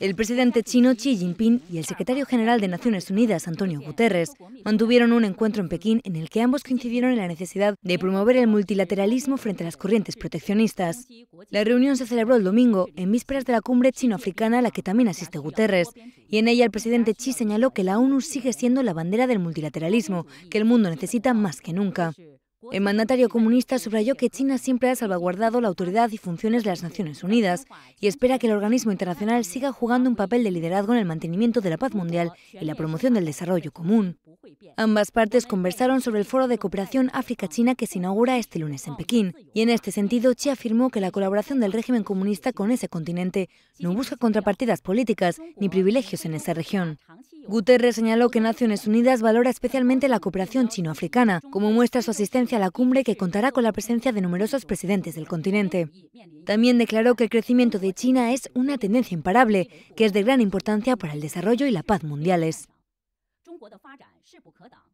El presidente chino Xi Jinping y el secretario general de Naciones Unidas, Antonio Guterres, mantuvieron un encuentro en Pekín en el que ambos coincidieron en la necesidad de promover el multilateralismo frente a las corrientes proteccionistas. La reunión se celebró el domingo, en vísperas de la cumbre chino-africana a la que también asiste Guterres, y en ella el presidente Xi señaló que la ONU sigue siendo la bandera del multilateralismo, que el mundo necesita más que nunca. El mandatario comunista subrayó que China siempre ha salvaguardado la autoridad y funciones de las Naciones Unidas y espera que el organismo internacional siga jugando un papel de liderazgo en el mantenimiento de la paz mundial y la promoción del desarrollo común. Ambas partes conversaron sobre el foro de cooperación África-China que se inaugura este lunes en Pekín. Y en este sentido, Xi afirmó que la colaboración del régimen comunista con ese continente no busca contrapartidas políticas ni privilegios en esa región. Guterres señaló que Naciones Unidas valora especialmente la cooperación chino-africana, como muestra su asistencia a la cumbre que contará con la presencia de numerosos presidentes del continente. También declaró que el crecimiento de China es una tendencia imparable, que es de gran importancia para el desarrollo y la paz mundiales. 国的发展势不可挡。